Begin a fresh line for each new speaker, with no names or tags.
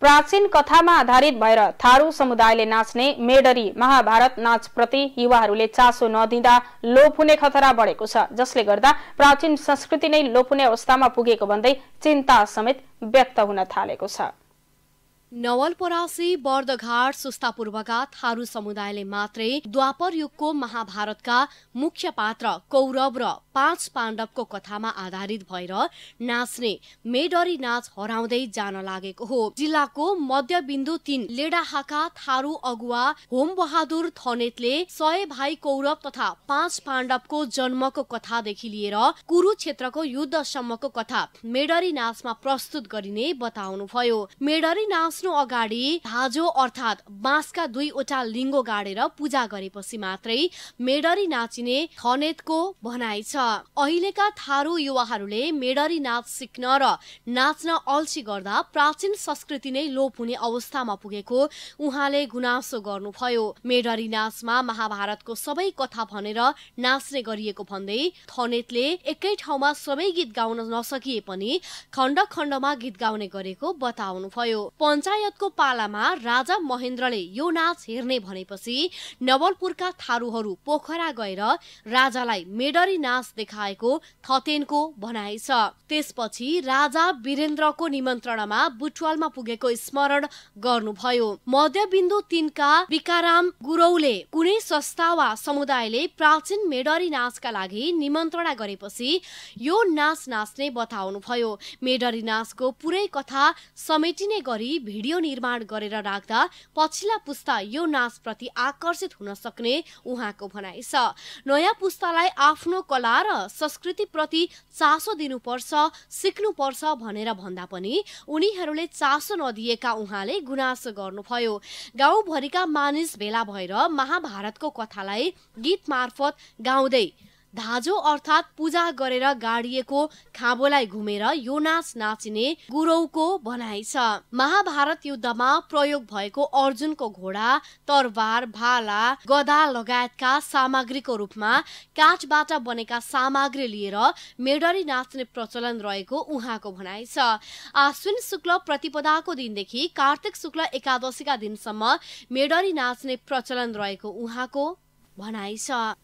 प्राचीन कथामा आधारित भएर थारू समुदायले नाच्ने मेडरी महाभारत नाचप्रति युवाहरूले चासो नदिँदा लोप हुने खतरा बढेको छ जसले गर्दा प्राचीन संस्कृति नै लोप हुने अवस्थामा पुगेको भन्दै
चिन्ता समेत व्यक्त हुन थालेको छ नवलपरासी बर्दघाट सुस्तापूर्वका थारू समुदायले मात्रै द्वापर युगको महाभारतका मुख्य पात्र कौरव र पाँच पाण्डवको कथामा आधारित भएर नाच्ने मेडरी नाच हराउँदै जान लागेको हो जिल्लाको मध्यबिन्दु तीन लेडाहाका थारू अगुवा होम बहादुर थनेतले सय भाइ कौरव तथा पाँच पाण्डवको जन्मको कथादेखि लिएर कुरुक्षेत्रको युद्धसम्मको कथा मेडरी नाचमा प्रस्तुत गरिने बताउनुभयो मेडरी नाच्नु अगाडि धाजो अर्थात् बाँसका दुईवटा लिङ्गो गाडेर पूजा गरेपछि मात्रै मेडरी नाचिने थनेतको भनाइ छ अहिलेका थारू युवाहरूले मेडरी नाच सिक्न र नाच्न अल्छी गर्दा प्राचीन संस्कृति नै लोप हुने अवस्थामा पुगेको उहाँले गुनासो गर्नुभयो मेडरी नाचमा महाभारतको सबै कथा भनेर नाच्ने गरिएको भन्दै थनेतले एकै ठाउँमा सबै गीत गाउन नसकिए पनि खण्ड खण्डमा गीत गाउने गरेको बताउनुभयो पञ्चायतको पालामा राजा महेन्द्रले यो नाच हेर्ने भनेपछि नवलपुरका थारूहरू पोखरा गएर राजालाई मेडरी नाच देखाएको थतेनको भनाइ छ त्यसपछि राजा वीरेन्द्रको निमन्त्रणामा बुटवालमा पुगेको स्मरण गर्नुभयो मध्यबिन्दु तिनका विकाराम गुरौले कुनै संस्था वा समुदायले प्राचीन मेडरी नाचका लागि निमन्त्रणा गरेपछि यो नाच नाच्ने बताउनुभयो मेडरी नाचको पुरै कथा समेटिने गरी भिडियो निर्माण गरेर राख्दा पछिल्ला पुस्ता यो नाचप्रति आकर्षित हुन सक्ने उहाँको भनाइ छ नयाँ पुस्तालाई आफ्नो कला र संस्कृतिप्रति चासो दिनुपर्छ सिक्नुपर्छ भनेर भन्दा पनि उनीहरूले चासो नदिएका उहाँले गुनासो गर्नुभयो गाउँभरिका मानिस भेला भएर महाभारतको कथालाई गीत मार्फत गाउँदै धाजो अर्थात् पूजा गरेर गाडिएको खाँबोलाई घुमेर यो नाच नाचिने गुरौको भनाइ छ महाभारत युद्धमा प्रयोग भएको अर्जुनको घोडा तरवार भाला गदा लगायतका सामग्रीको रूपमा काठबाट बनेका सामग्री लिएर मेडरी नाच्ने प्रचलन रहेको उहाँको भनाइ छ आश्विन शुक्ल प्रतिपदाको दिनदेखि कार्तिक शुक्ल एकादशीका दिनसम्म मेडरी नाच्ने प्रचलन रहेको उहाँको भनाइ छ